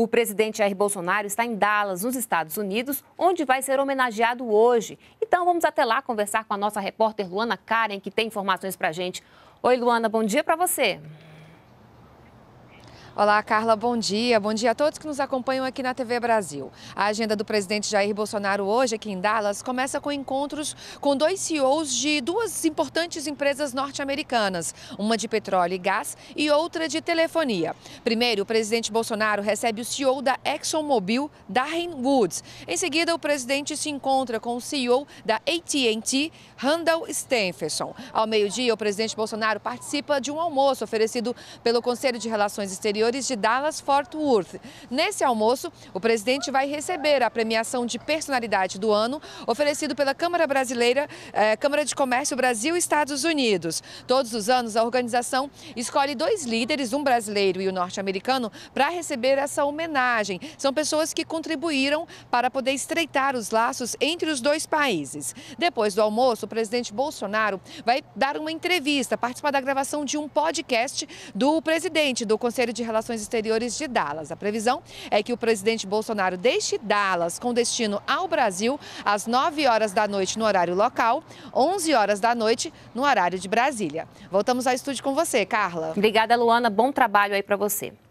O presidente Jair Bolsonaro está em Dallas, nos Estados Unidos, onde vai ser homenageado hoje. Então vamos até lá conversar com a nossa repórter Luana Karen, que tem informações para gente. Oi, Luana, bom dia para você. Olá, Carla, bom dia. Bom dia a todos que nos acompanham aqui na TV Brasil. A agenda do presidente Jair Bolsonaro hoje aqui em Dallas começa com encontros com dois CEOs de duas importantes empresas norte-americanas, uma de petróleo e gás e outra de telefonia. Primeiro, o presidente Bolsonaro recebe o CEO da ExxonMobil, Darren Woods. Em seguida, o presidente se encontra com o CEO da AT&T, Randall Stephenson. Ao meio-dia, o presidente Bolsonaro participa de um almoço oferecido pelo Conselho de Relações Exteriores de Dallas-Fort Worth. Nesse almoço, o presidente vai receber a premiação de personalidade do ano, oferecido pela Câmara Brasileira, eh, Câmara de Comércio Brasil Estados Unidos. Todos os anos, a organização escolhe dois líderes, um brasileiro e um norte-americano, para receber essa homenagem. São pessoas que contribuíram para poder estreitar os laços entre os dois países. Depois do almoço, o presidente Bolsonaro vai dar uma entrevista, participar da gravação de um podcast do presidente do Conselho de Relações Relações Exteriores de Dallas. A previsão é que o presidente Bolsonaro deixe Dallas com destino ao Brasil às 9 horas da noite no horário local, 11 horas da noite no horário de Brasília. Voltamos ao estúdio com você, Carla. Obrigada, Luana. Bom trabalho aí para você.